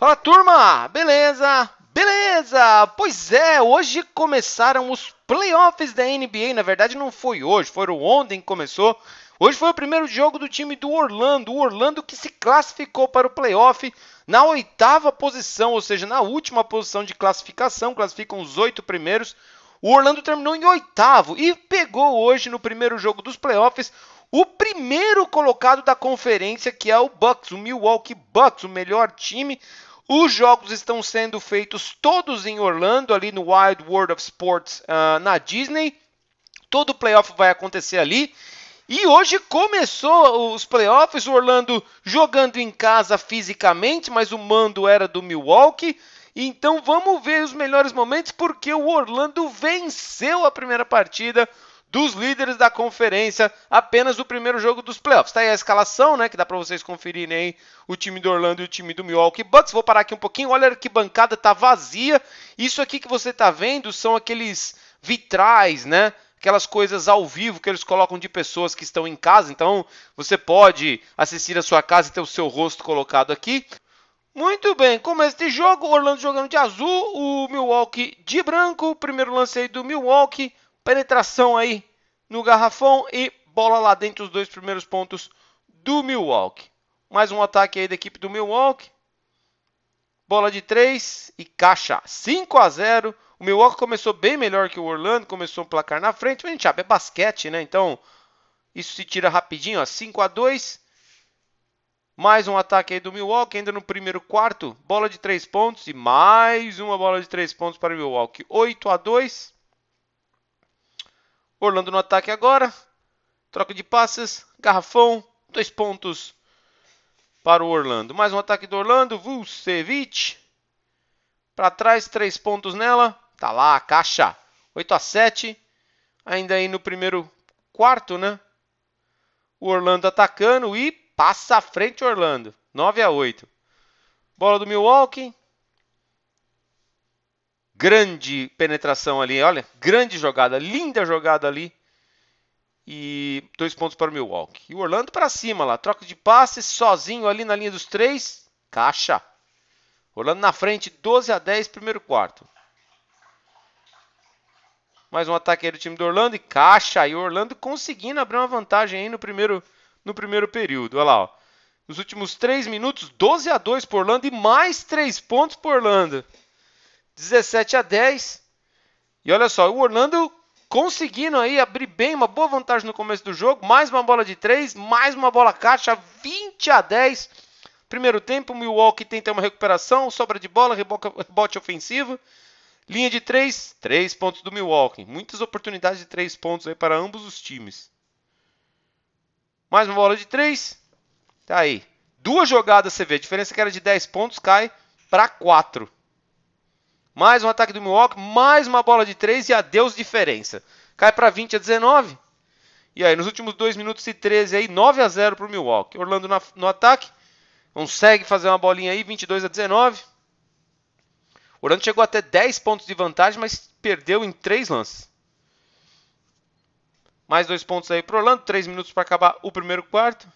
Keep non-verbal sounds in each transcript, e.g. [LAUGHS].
Fala turma, beleza? Beleza! Pois é, hoje começaram os playoffs da NBA. Na verdade, não foi hoje, foram ontem que começou. Hoje foi o primeiro jogo do time do Orlando. O Orlando que se classificou para o playoff na oitava posição, ou seja, na última posição de classificação. Classificam os oito primeiros. O Orlando terminou em oitavo e pegou hoje, no primeiro jogo dos playoffs, o primeiro colocado da conferência, que é o Bucks, o Milwaukee Bucks, o melhor time os jogos estão sendo feitos todos em Orlando, ali no Wild World of Sports uh, na Disney. Todo o playoff vai acontecer ali. E hoje começou os playoffs, o Orlando jogando em casa fisicamente, mas o mando era do Milwaukee. Então vamos ver os melhores momentos, porque o Orlando venceu a primeira partida dos líderes da conferência apenas o primeiro jogo dos playoffs. Tá aí a escalação, né, que dá para vocês conferirem aí o time do Orlando e o time do Milwaukee Bucks. Vou parar aqui um pouquinho. Olha que bancada tá vazia. Isso aqui que você tá vendo são aqueles vitrais, né? Aquelas coisas ao vivo que eles colocam de pessoas que estão em casa. Então, você pode assistir a sua casa e ter o seu rosto colocado aqui. Muito bem, começo de jogo, Orlando jogando de azul, o Milwaukee de branco, primeiro lance aí do Milwaukee, penetração aí no garrafão e bola lá dentro os dois primeiros pontos do Milwaukee. Mais um ataque aí da equipe do Milwaukee. Bola de 3 e caixa 5 a 0. O Milwaukee começou bem melhor que o Orlando, começou um placar na frente, mas a gente sabe, ah, é basquete, né? Então, isso se tira rapidinho, ó, 5 a 2. Mais um ataque aí do Milwaukee, ainda no primeiro quarto, bola de 3 pontos e mais uma bola de 3 pontos para o Milwaukee, 8 a 2. Orlando no ataque agora. Troca de passes. Garrafão. Dois pontos para o Orlando. Mais um ataque do Orlando. Vucevic. Para trás. Três pontos nela. Tá lá a caixa. 8 a 7. Ainda aí no primeiro quarto, né? O Orlando atacando e passa à frente Orlando. 9 a 8. Bola do Milwaukee grande penetração ali, olha, grande jogada, linda jogada ali. E dois pontos para o Milwaukee. E o Orlando para cima lá, troca de passes sozinho ali na linha dos três, caixa. Orlando na frente, 12 a 10, primeiro quarto. Mais um ataque aí do time do Orlando e caixa. E o Orlando conseguindo abrir uma vantagem aí no primeiro, no primeiro período. Olha lá, ó. Nos últimos três minutos, 12 a 2 por Orlando e mais três pontos por Orlando. 17 a 10. E olha só, o Orlando conseguindo aí abrir bem uma boa vantagem no começo do jogo, mais uma bola de 3, mais uma bola caixa, 20 a 10. Primeiro tempo, Milwaukee tenta uma recuperação, sobra de bola, reboca, rebote ofensivo. Linha de 3, 3 pontos do Milwaukee. Muitas oportunidades de 3 pontos aí para ambos os times. Mais uma bola de 3. Tá aí. Duas jogadas você vê, a diferença é que era de 10 pontos cai para 4. Mais um ataque do Milwaukee, mais uma bola de 3 e adeus diferença. Cai para 20 a 19. E aí, nos últimos 2 minutos e 13 aí, 9 a 0 para o Milwaukee. Orlando na, no ataque, consegue fazer uma bolinha aí, 22 a 19. Orlando chegou até 10 pontos de vantagem, mas perdeu em 3 lances. Mais dois pontos aí para Orlando, 3 minutos para acabar o primeiro quarto.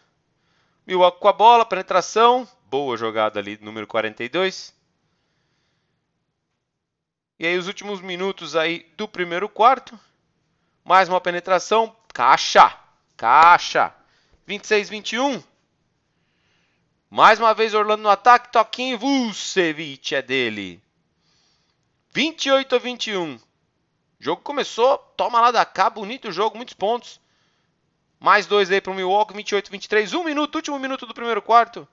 Milwaukee com a bola, penetração, boa jogada ali, número 42. E aí os últimos minutos aí do primeiro quarto. Mais uma penetração. Caixa. Caixa. 26 21. Mais uma vez Orlando no ataque, toquinho, Vucevic é dele. 28 a 21. O jogo começou, toma lá da cá, bonito jogo, muitos pontos. Mais dois aí para o Milwaukee, 28 a 23. Um minuto, último minuto do primeiro quarto.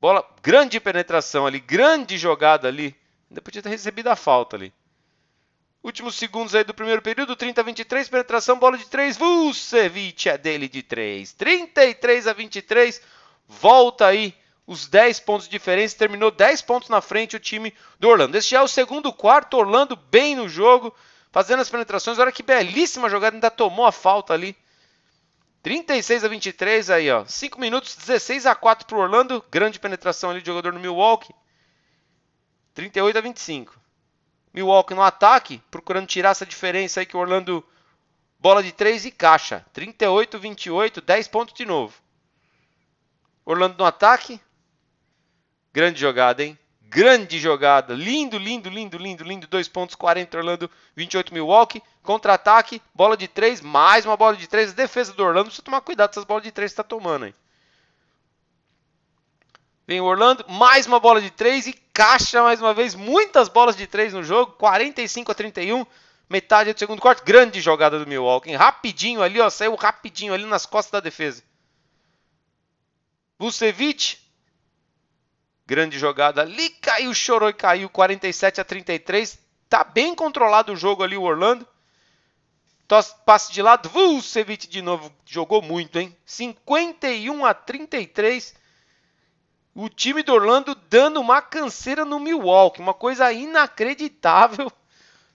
Bola, grande penetração ali, grande jogada ali Ainda podia ter recebido a falta ali. Últimos segundos aí do primeiro período, 30 a 23, penetração, bola de 3, Vucevic, é dele de 3. 33 a 23, volta aí os 10 pontos de diferença, terminou 10 pontos na frente o time do Orlando. Este é o segundo quarto, Orlando bem no jogo, fazendo as penetrações, olha que belíssima jogada, ainda tomou a falta ali. 36 a 23 aí, ó. 5 minutos, 16 a 4 para o Orlando, grande penetração ali do jogador no Milwaukee. 38 a 25. Milwaukee no ataque, procurando tirar essa diferença aí que o Orlando bola de 3 e caixa. 38 a 28, 10 pontos de novo. Orlando no ataque. Grande jogada, hein? Grande jogada. Lindo, lindo, lindo, lindo, lindo. 2 pontos, 40 Orlando, 28 Milwaukee. Contra-ataque, bola de 3, mais uma bola de 3. Defesa do Orlando, precisa tomar cuidado essas bolas de 3 que está tomando aí. Vem o Orlando, mais uma bola de 3 e encaixa mais uma vez muitas bolas de três no jogo, 45 a 31, metade do segundo quarto. Grande jogada do Milwaukee, rapidinho ali, ó, saiu rapidinho ali nas costas da defesa. Vucevic, grande jogada ali, caiu, chorou e caiu, 47 a 33. Tá bem controlado o jogo ali o Orlando. passe de lado, Vucevic de novo, jogou muito, hein? 51 a 33 o time do Orlando dando uma canseira no Milwaukee, uma coisa inacreditável.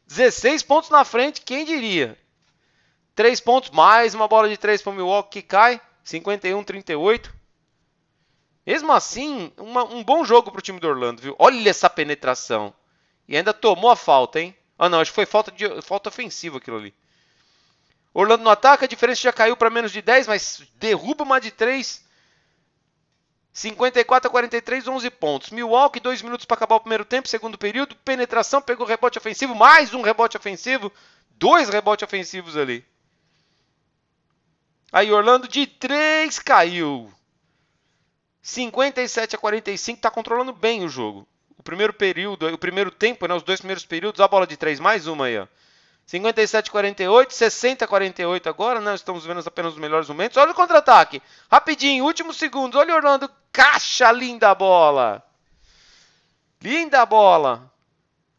16 [LAUGHS] pontos na frente, quem diria? 3 pontos mais, uma bola de 3 para o Milwaukee que cai, 51-38. Mesmo assim, uma, um bom jogo para o time do Orlando, viu? Olha essa penetração. E ainda tomou a falta, hein? Ah, não, acho que foi falta, de, falta ofensiva aquilo ali. Orlando no ataque, a diferença já caiu para menos de 10, mas derruba uma de 3 54 a 43, 11 pontos. Milwaukee, dois minutos para acabar o primeiro tempo, segundo período. Penetração, pegou rebote ofensivo, mais um rebote ofensivo. Dois rebotes ofensivos ali. Aí Orlando de 3 caiu. 57 a 45, está controlando bem o jogo. O primeiro período, o primeiro tempo, né, os dois primeiros períodos, a bola de 3, mais uma aí, ó. 57 48, 60 48 agora, né? Estamos vendo apenas os melhores momentos. Olha o contra-ataque. Rapidinho, últimos segundos. Olha o Orlando Caixa, linda bola! Linda bola!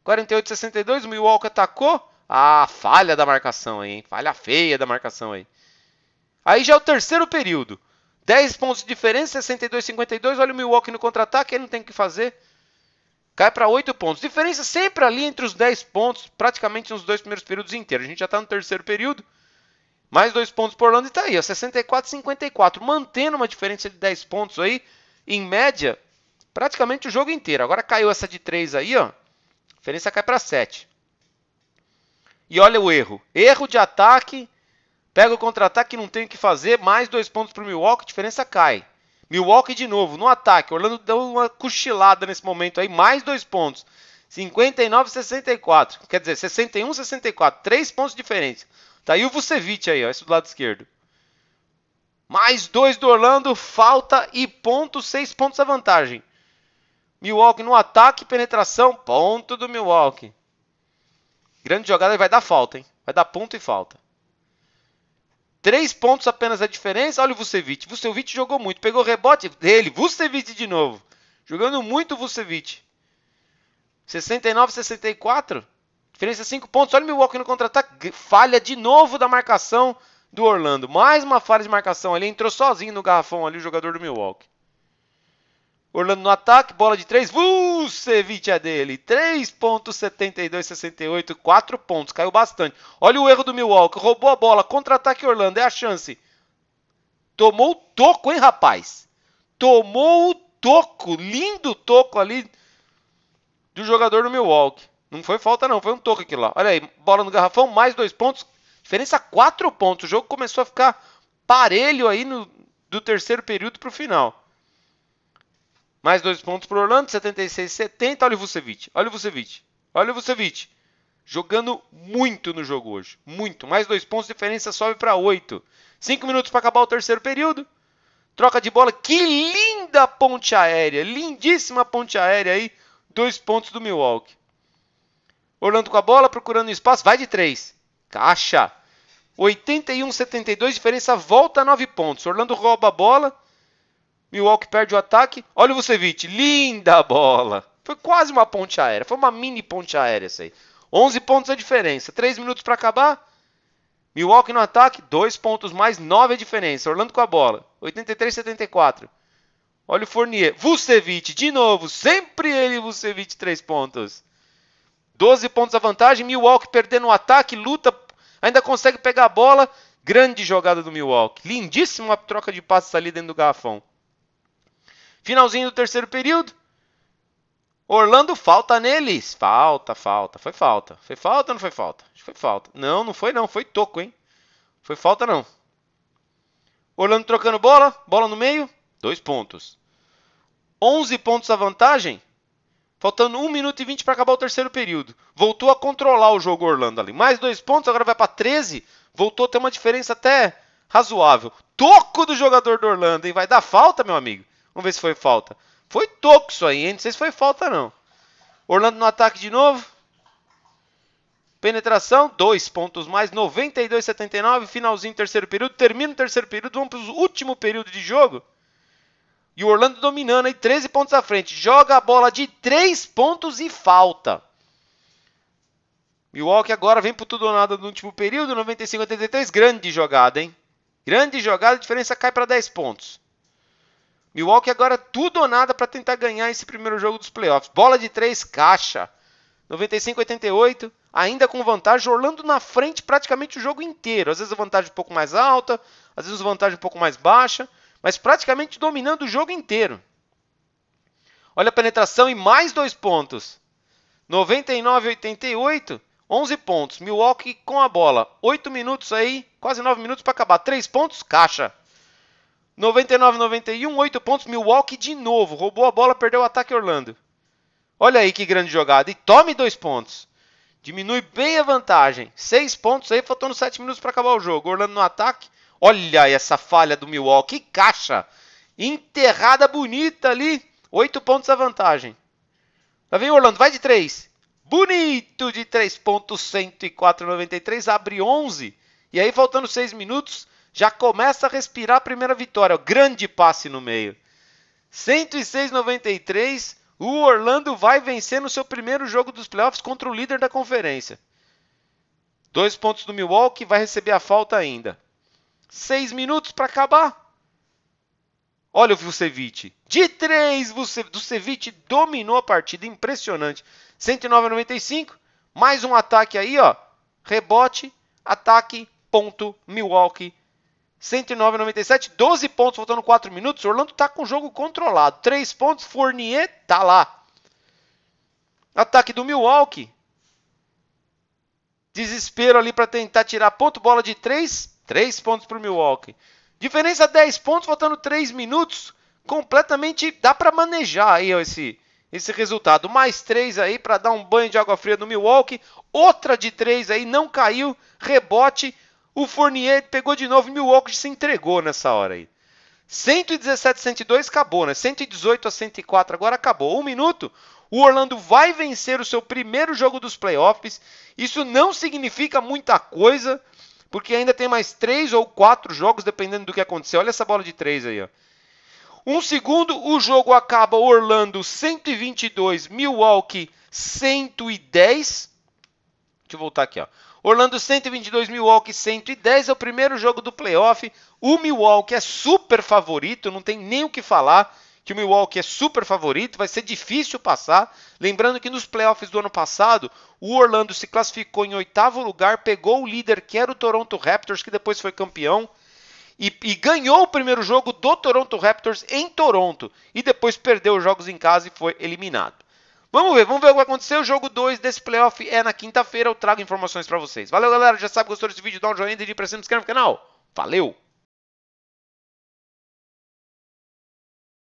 48, 62, o Milwaukee atacou. Ah, falha da marcação aí, hein? Falha feia da marcação aí. Aí já é o terceiro período. 10 pontos de diferença, 62, 52. Olha o Milwaukee no contra-ataque, ele não tem o que fazer. Cai para 8 pontos. Diferença sempre ali entre os 10 pontos, praticamente nos dois primeiros períodos inteiros. A gente já está no terceiro período. Mais dois pontos por Orlando e está aí, ó, 64 54, mantendo uma diferença de 10 pontos aí em média, praticamente o jogo inteiro. Agora caiu essa de 3 aí, ó. A diferença cai para 7. E olha o erro. Erro de ataque. Pega o contra-ataque, não tem o que fazer. Mais dois pontos para o Milwaukee, diferença cai. Milwaukee de novo, no ataque. Orlando deu uma cochilada nesse momento aí. Mais dois pontos. 59 64. Quer dizer, 61 64. Três pontos diferentes. Tá aí o Vucevic aí, ó. Esse do lado esquerdo. Mais dois do Orlando, falta e ponto, seis pontos a vantagem. Milwaukee no ataque, penetração, ponto do Milwaukee. Grande jogada, vai dar falta, hein? Vai dar ponto e falta. Três pontos apenas a diferença. Olha o Vucevic. Vucevic jogou muito. Pegou rebote dele. Vucevic de novo. Jogando muito o Vucevic. 69, 64. Diferença cinco pontos. Olha o Milwaukee no contra-ataque. Falha de novo da marcação do Orlando. Mais uma falha de marcação ali. Entrou sozinho no garrafão ali o jogador do Milwaukee. Orlando no ataque, bola de 3. Vucevic é dele. 3.7268, 4 pontos. Caiu bastante. Olha o erro do Milwaukee. Roubou a bola. Contra-ataque Orlando. É a chance. Tomou o toco, hein, rapaz? Tomou o toco. Lindo toco ali do jogador do Milwaukee. Não foi falta, não. Foi um toco aqui lá. Olha aí. Bola no garrafão. Mais dois pontos. Diferença 4 pontos. O jogo começou a ficar parelho aí no, do terceiro período para o final. Mais dois pontos para Orlando, 76-70. Olha o Vucevic, olha o Vucevic, olha o Vucevic. Jogando muito no jogo hoje, muito. Mais dois pontos, diferença sobe para 8. Cinco minutos para acabar o terceiro período. Troca de bola, que linda ponte aérea, lindíssima ponte aérea aí. Dois pontos do Milwaukee. Orlando com a bola, procurando espaço, vai de três. Caixa. 81-72, diferença volta a 9 pontos. Orlando rouba a bola. Milwaukee perde o ataque. Olha o Vucevic, linda bola. Foi quase uma ponte aérea, foi uma mini ponte aérea essa aí. 11 pontos a diferença, 3 minutos para acabar. Milwaukee no ataque, 2 pontos mais, 9 a diferença. Orlando com a bola, 83-74. Olha o Fournier, Vucevic de novo, sempre ele Vucevic, 3 pontos. 12 pontos a vantagem, Milwaukee perdendo o ataque, luta Ainda consegue pegar a bola. Grande jogada do Milwaukee. Lindíssima troca de passes ali dentro do garrafão. Finalzinho do terceiro período. Orlando falta neles. Falta, falta. Foi falta. Foi falta ou não foi falta? Acho que foi falta. Não, não foi não. Foi toco, hein? Foi falta não. Orlando trocando bola. Bola no meio. Dois pontos. 11 pontos a vantagem. Faltando 1 minuto e 20 para acabar o terceiro período. Voltou a controlar o jogo Orlando ali. Mais dois pontos, agora vai para 13. Voltou a ter uma diferença até razoável. Toco do jogador do Orlando, hein? Vai dar falta, meu amigo. Vamos ver se foi falta. Foi toco isso aí, hein? Não sei se foi falta, não. Orlando no ataque de novo. Penetração, dois pontos mais, 92,79. Finalzinho, terceiro período. Termina o terceiro período, vamos para o último período de jogo. E o Orlando dominando aí, 13 pontos à frente. Joga a bola de 3 pontos e falta. Milwaukee agora vem pro tudo ou nada no último período, 95 a 83. Grande jogada, hein? Grande jogada, a diferença cai para 10 pontos. Milwaukee agora tudo ou nada para tentar ganhar esse primeiro jogo dos playoffs. Bola de 3, caixa. 95 a 88, ainda com vantagem. Orlando na frente praticamente o jogo inteiro. Às vezes a vantagem um pouco mais alta, às vezes a vantagem um pouco mais baixa mas praticamente dominando o jogo inteiro. Olha a penetração e mais dois pontos. 99 88, 11 pontos. Milwaukee com a bola. 8 minutos aí, quase 9 minutos para acabar. 3 pontos, caixa. 99 91, 8 pontos. Milwaukee de novo. Roubou a bola, perdeu o ataque Orlando. Olha aí que grande jogada. E tome dois pontos. Diminui bem a vantagem. Seis pontos aí, faltando sete minutos para acabar o jogo. Orlando no ataque. Olha essa falha do Milwaukee. Que caixa! Enterrada bonita ali. Oito pontos a vantagem. vem o Orlando? Vai de três. Bonito de três pontos, 104,93. Abre 11. E aí, faltando seis minutos, já começa a respirar a primeira vitória. Grande passe no meio. 106,93. O Orlando vai vencer no seu primeiro jogo dos playoffs contra o líder da conferência. Dois pontos do Milwaukee, vai receber a falta ainda. Seis minutos para acabar. Olha o Vucevic. De três, Vucevic dominou a partida. Impressionante. 109 a 95. Mais um ataque aí, ó. Rebote, ataque, ponto, Milwaukee. 109 a 97. 12 pontos, faltando 4 minutos. Orlando tá com o jogo controlado. 3 pontos, Fournier tá lá. Ataque do Milwaukee. Desespero ali para tentar tirar ponto, bola de 3, 3 pontos para o Milwaukee. Diferença 10 pontos, faltando 3 minutos. Completamente dá para manejar aí ó, esse, esse resultado. Mais 3 aí para dar um banho de água fria no Milwaukee. Outra de 3 aí, não caiu. Rebote. O Fournier pegou de novo. Milwaukee se entregou nessa hora aí. 117 102 acabou, né? 118 a 104 agora acabou. Um minuto. O Orlando vai vencer o seu primeiro jogo dos playoffs. Isso não significa muita coisa. Porque ainda tem mais três ou quatro jogos, dependendo do que acontecer. Olha essa bola de três aí, ó. Um segundo, o jogo acaba Orlando 122, Milwaukee 110. Deixa eu voltar aqui, ó. Orlando 122, Milwaukee 110 é o primeiro jogo do playoff. O Milwaukee é super favorito, não tem nem o que falar que o Milwaukee é super favorito, vai ser difícil passar. Lembrando que nos playoffs do ano passado, o Orlando se classificou em oitavo lugar, pegou o líder, que era o Toronto Raptors, que depois foi campeão. E, e, ganhou o primeiro jogo do Toronto Raptors em Toronto. E depois perdeu os jogos em casa e foi eliminado. Vamos ver, vamos ver o que vai acontecer. O jogo 2 desse playoff é na quinta-feira. Eu trago informações para vocês. Valeu, galera. Já sabe, gostou desse vídeo? Dá um joinha, de pra cima, se inscreve no canal. Valeu!